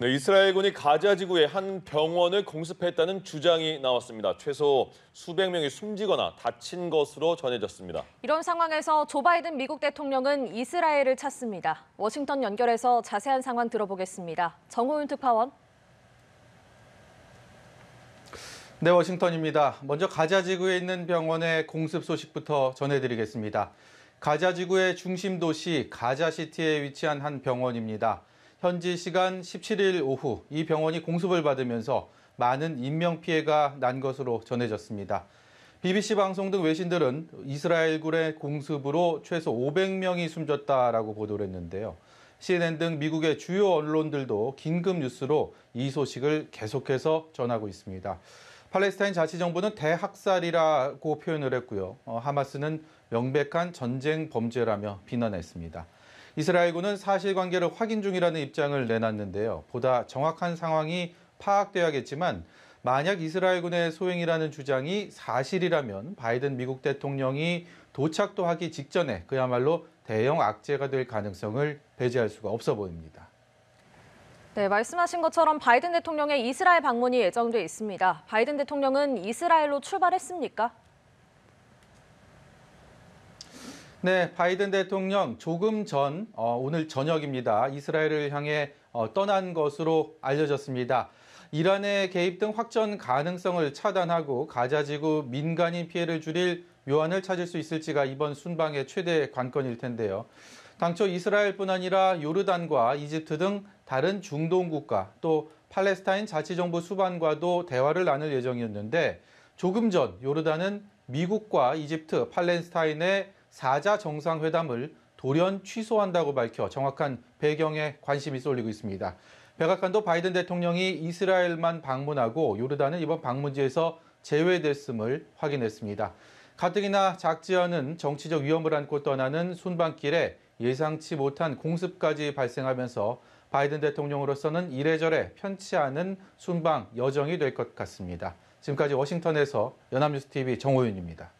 네, 이스라엘군이 가자 지구의 한 병원을 공습했다는 주장이 나왔습니다. 최소 수백 명이 숨지거나 다친 것으로 전해졌습니다. 이런 상황에서 조 바이든 미국 대통령은 이스라엘을 찾습니다. 워싱턴 연결해서 자세한 상황 들어보겠습니다. 정호윤 특파원. 네, 워싱턴입니다. 먼저 가자 지구에 있는 병원의 공습 소식부터 전해드리겠습니다. 가자 지구의 중심 도시 가자시티에 위치한 한 병원입니다. 현지 시간 17일 오후 이 병원이 공습을 받으면서 많은 인명피해가 난 것으로 전해졌습니다. BBC 방송 등 외신들은 이스라엘군의 공습으로 최소 500명이 숨졌다라고 보도를 했는데요. CNN 등 미국의 주요 언론들도 긴급 뉴스로 이 소식을 계속해서 전하고 있습니다. 팔레스타인 자치정부는 대학살이라고 표현을 했고요. 어, 하마스는 명백한 전쟁 범죄라며 비난했습니다. 이스라엘군은 사실관계를 확인 중이라는 입장을 내놨는데요. 보다 정확한 상황이 파악돼야겠지만 만약 이스라엘군의 소행이라는 주장이 사실이라면 바이든 미국 대통령이 도착도 하기 직전에 그야말로 대형 악재가 될 가능성을 배제할 수가 없어 보입니다. 네, 말씀하신 것처럼 바이든 대통령의 이스라엘 방문이 예정돼 있습니다. 바이든 대통령은 이스라엘로 출발했습니까? 네, 바이든 대통령 조금 전 어, 오늘 저녁입니다. 이스라엘을 향해 어, 떠난 것으로 알려졌습니다. 이란의 개입 등 확전 가능성을 차단하고 가자지구 민간인 피해를 줄일 묘안을 찾을 수 있을지가 이번 순방의 최대 관건일 텐데요. 당초 이스라엘뿐 아니라 요르단과 이집트 등 다른 중동 국가 또 팔레스타인 자치정부 수반과도 대화를 나눌 예정이었는데 조금 전 요르단은 미국과 이집트, 팔레스타인의 4자 정상회담을 돌연 취소한다고 밝혀 정확한 배경에 관심이 쏠리고 있습니다. 백악관도 바이든 대통령이 이스라엘만 방문하고 요르단은 이번 방문지에서 제외됐음을 확인했습니다. 가뜩이나 작지 않은 정치적 위험을 안고 떠나는 순방길에 예상치 못한 공습까지 발생하면서 바이든 대통령으로서는 이래저래 편치 않은 순방 여정이 될 것 같습니다. 지금까지 워싱턴에서 연합뉴스TV 정호윤입니다.